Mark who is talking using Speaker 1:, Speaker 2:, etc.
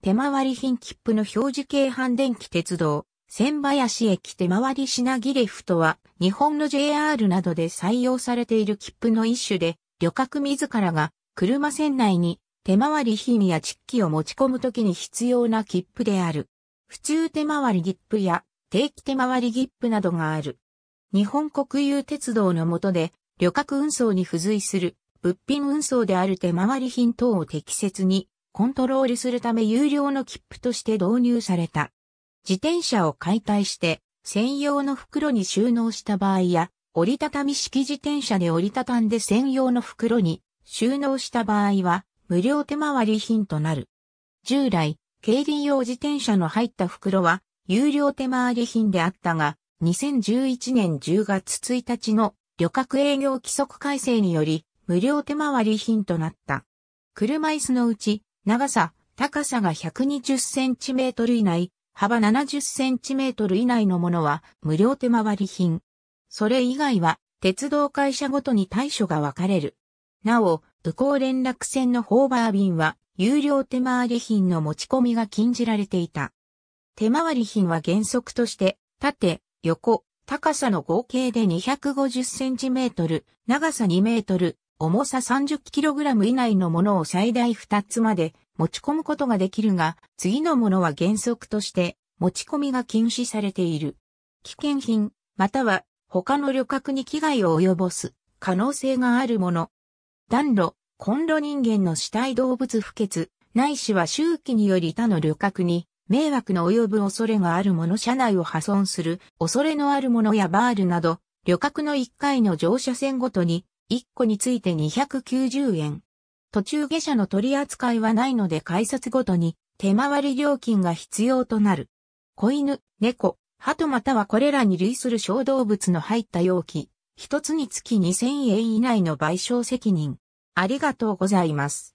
Speaker 1: 手回り品切符の表示系半電気鉄道、千林駅手回り品切れフとは、日本の JR などで採用されている切符の一種で、旅客自らが車線内に手回り品やチッキを持ち込むときに必要な切符である。普通手回り切符や定期手回り切符などがある。日本国有鉄道の下で旅客運送に付随する物品運送である手回り品等を適切にコントロールするため有料の切符として導入された。自転車を解体して専用の袋に収納した場合や、折りたたみ式自転車で折りたたんで専用の袋に収納した場合は、無料手回り品となる。従来、競輪用自転車の入った袋は、有料手回り品であったが、2011年10月1日の旅客営業規則改正により、無料手回り品となった。車椅子のうち、長さ、高さが 120cm 以内、幅 70cm 以内のものは無料手回り品。それ以外は鉄道会社ごとに対処が分かれる。なお、宇高連絡船のホーバー便は有料手回り品の持ち込みが禁じられていた。手回り品は原則として、縦、横、高さの合計で 250cm、長さ 2m、重さ 30kg 以内のものを最大2つまで持ち込むことができるが、次のものは原則として持ち込みが禁止されている。危険品、または他の旅客に危害を及ぼす可能性があるもの。暖炉、コンロ人間の死体動物不潔、ないしは周期により他の旅客に迷惑の及ぶ恐れがあるもの車内を破損する恐れのあるものやバールなど、旅客の1回の乗車線ごとに1個について290円。途中下車の取り扱いはないので改札ごとに手回り料金が必要となる。子犬、猫、鳩またはこれらに類する小動物の入った容器、一つにつき2000円以内の賠償責任。ありがとうございます。